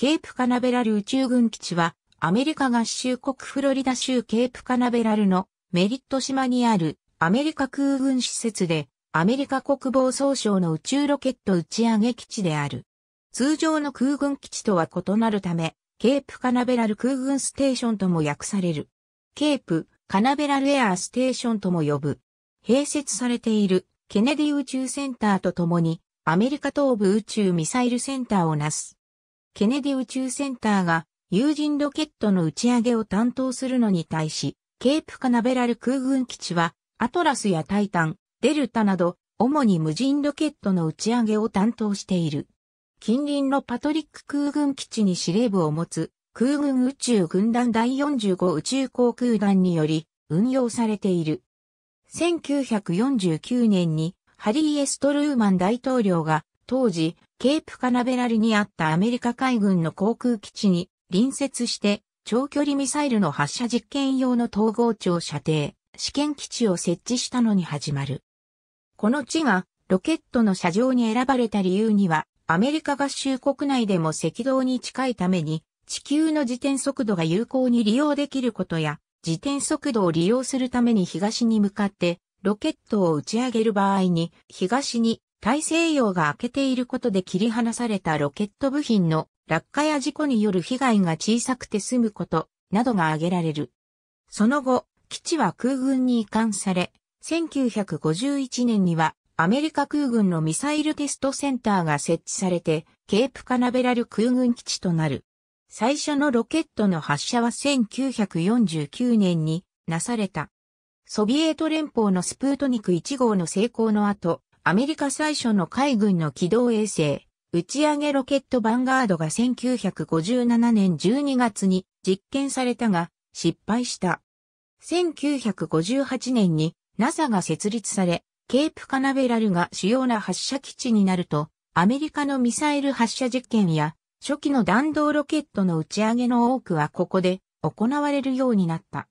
ケープカナベラル宇宙軍基地は、アメリカ合衆国フロリダ州ケープカナベラルのメリット島にあるアメリカ空軍施設で、アメリカ国防総省の宇宙ロケット打ち上げ基地である。通常の空軍基地とは異なるため、ケープカナベラル空軍ステーションとも訳される。ケープカナベラルエアーステーションとも呼ぶ。併設されているケネディ宇宙センターとともに、アメリカ東部宇宙ミサイルセンターをなす。ケネディ宇宙センターが有人ロケットの打ち上げを担当するのに対し、ケープカナベラル空軍基地は、アトラスやタイタン、デルタなど、主に無人ロケットの打ち上げを担当している。近隣のパトリック空軍基地に司令部を持つ、空軍宇宙軍団第45宇宙航空団により、運用されている。1949年に、ハリー・エストルーマン大統領が、当時、ケープカナベラリにあったアメリカ海軍の航空基地に隣接して長距離ミサイルの発射実験用の統合庁射程試験基地を設置したのに始まる。この地がロケットの射場に選ばれた理由にはアメリカ合衆国内でも赤道に近いために地球の自転速度が有効に利用できることや自転速度を利用するために東に向かってロケットを打ち上げる場合に東に大西洋が明けていることで切り離されたロケット部品の落下や事故による被害が小さくて済むことなどが挙げられる。その後、基地は空軍に移管され、1951年にはアメリカ空軍のミサイルテストセンターが設置されて、ケープカナベラル空軍基地となる。最初のロケットの発射は1949年になされた。ソビエト連邦のスプートニク1号の成功の後、アメリカ最初の海軍の機動衛星、打ち上げロケットヴァンガードが1957年12月に実験されたが失敗した。1958年に NASA が設立され、ケープカナベラルが主要な発射基地になると、アメリカのミサイル発射実験や初期の弾道ロケットの打ち上げの多くはここで行われるようになった。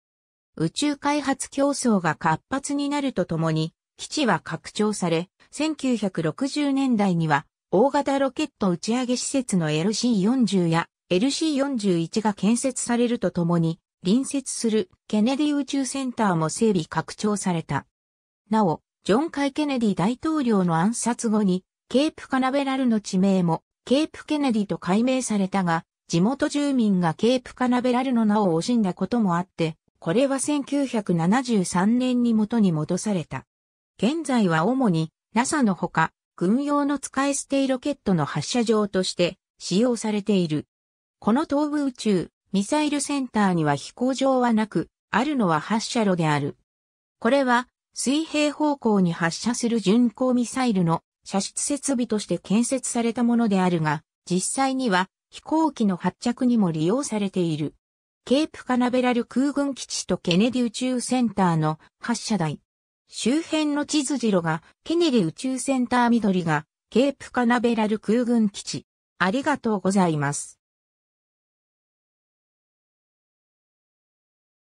宇宙開発競争が活発になるとともに、基地は拡張され、1960年代には大型ロケット打ち上げ施設の LC40 や LC41 が建設されるとともに、隣接するケネディ宇宙センターも整備拡張された。なお、ジョン・カイ・ケネディ大統領の暗殺後に、ケープ・カナベラルの地名も、ケープ・ケネディと改名されたが、地元住民がケープ・カナベラルの名を惜しんだこともあって、これは1973年に元に戻された。現在は主に NASA のほか、軍用の使い捨てロケットの発射場として使用されている。この東部宇宙ミサイルセンターには飛行場はなく、あるのは発射路である。これは水平方向に発射する巡航ミサイルの射出設備として建設されたものであるが、実際には飛行機の発着にも利用されている。ケープカナベラル空軍基地とケネディ宇宙センターの発射台、周辺の地図次郎が、ケネディ宇宙センター緑が、ケープカナベラル空軍基地。ありがとうございます。